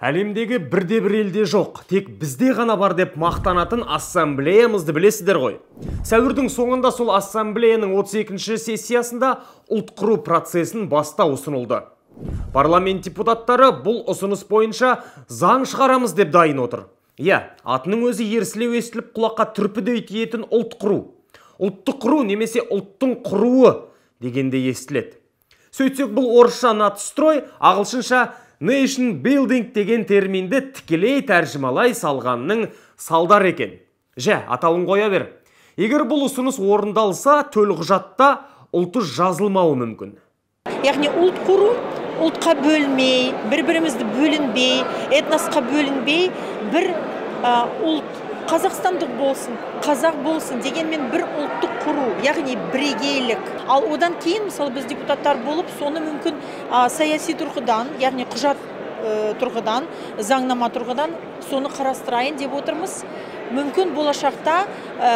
әлемдегі бірде бір елде жоқ тек бізде ғана бар деп мақтанатын ассамблеямызды білесіздер ғой сәуірдің соңында сол ассамблеяның 32-ші сессиясында ұлт құру процесін бастау ұсынылды парламент депутаттары бұл ұсыныс бойынша заң шығарамыз деп дайын отыр иә атының өзі ерсілеу естіліп құлаққа түрпідей тиетін ұлт құру ұлтты құру немесе ұлттың құруы дегенде естіледі сөйтсек бұл орысша надстрой ағылшынша nation building деген терминді тікелей тәржімалай салғанның салдар екен жә атауын қоя бер егер бұл ұсыныс орындалса төлқұжатта ұлты жазылмауы мүмкін яғни ұлт құру ұлтқа бөлмей бір бірімізді бөлінбей этносқа бөлінбей бір ұлт қазақстандық болсын қазақ болсын дегенмен бір ұлтты құру яғни бірегейлік ал одан кейін мысалы біз депутаттар болып соны мүмкін саяси тұрғыдан яғни құжат ә, тұрғыдан заңнама тұрғыдан соны қарастырайын деп отырмыз мүмкін болашақта ә,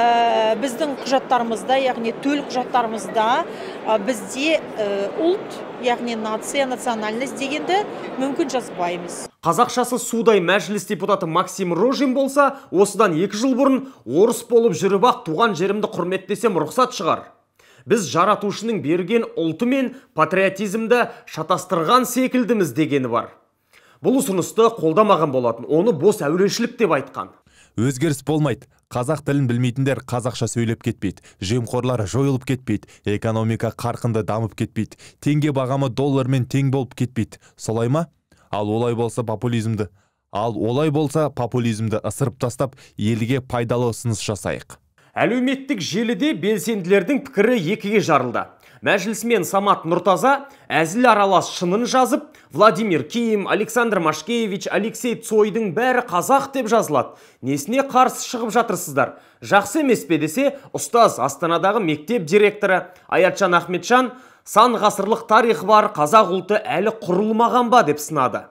біздің құжаттарымызда яғни төл құжаттарымызда ә, бізде э, ұлт яғни нация национальность дегенді мүмкін жазбаймыз қазақшасы судай мәжіліс депутаты максим рожин болса осыдан екі жыл бұрын орыс болып жүріп ақ туған жерімді құрметтесем рұқсат шығар біз жаратушының берген ұлты мен патриотизмді шатастырған секілдіміз дегені бар бұл ұсынысты қолдамаған болатын оны бос әурешілік деп айтқан өзгеріс болмайды қазақ тілін білмейтіндер қазақша сөйлеп кетпейді жемқорлар жойылып кетпейді экономика қарқынды дамып кетпейді теңге бағамы доллармен тең болып кетпейді солай ма ал олай болса популизмді ал олай болса популизмді ысырып тастап елге пайдалы ұсыныс жасайық әлеуметтік желіде белсенділердің пікірі екіге жарылды мәжілісмен самат нұртаза әзіл аралас шынын жазып владимир ким александр Машкеевич, алексей цойдың бәрі қазақ деп жазылады несіне қарсы шығып жатырсыздар жақсы емес пе десе ұстаз астанадағы мектеп директоры аятжан ахметжан сан ғасырлық тарихы бар қазақ ұлты әлі құрылмаған ба деп сынады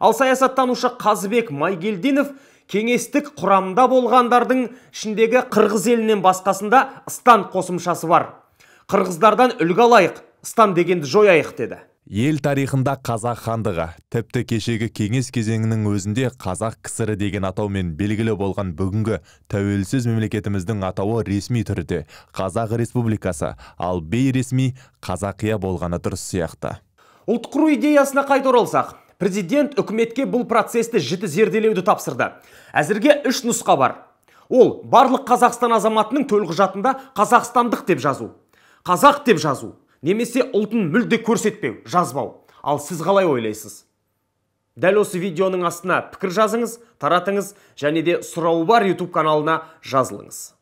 ал саясаттанушы қазыбек майгелдинов кеңестік құрамда болғандардың ішіндегі қырғыз елінен басқасында ыстан қосымшасы бар қырғыздардан үлгі алайық стан дегенді жояйық деді ел тарихында қазақ хандығы тіпті кешегі кеңес кезеңінің өзінде қазақ кср деген атаумен белгілі болған бүгінгі тәуелсіз мемлекетіміздің атауы ресми түрде қазақ республикасы ал бейресми қазақия болғаны дұрыс сияқты ұлт құру идеясына қайта оралсақ президент үкіметке бұл процесті жіті зерделеуді тапсырды әзірге үш нұсқа бар ол барлық қазақстан азаматының төлқұжатында қазақстандық деп жазу қазақ деп жазу немесе ұлтын мүлде көрсетпеу жазбау ал сіз қалай ойлайсыз дәл осы видеоның астына пікір жазыңыз таратыңыз және де сұрауы бар YouTube каналына жазылыңыз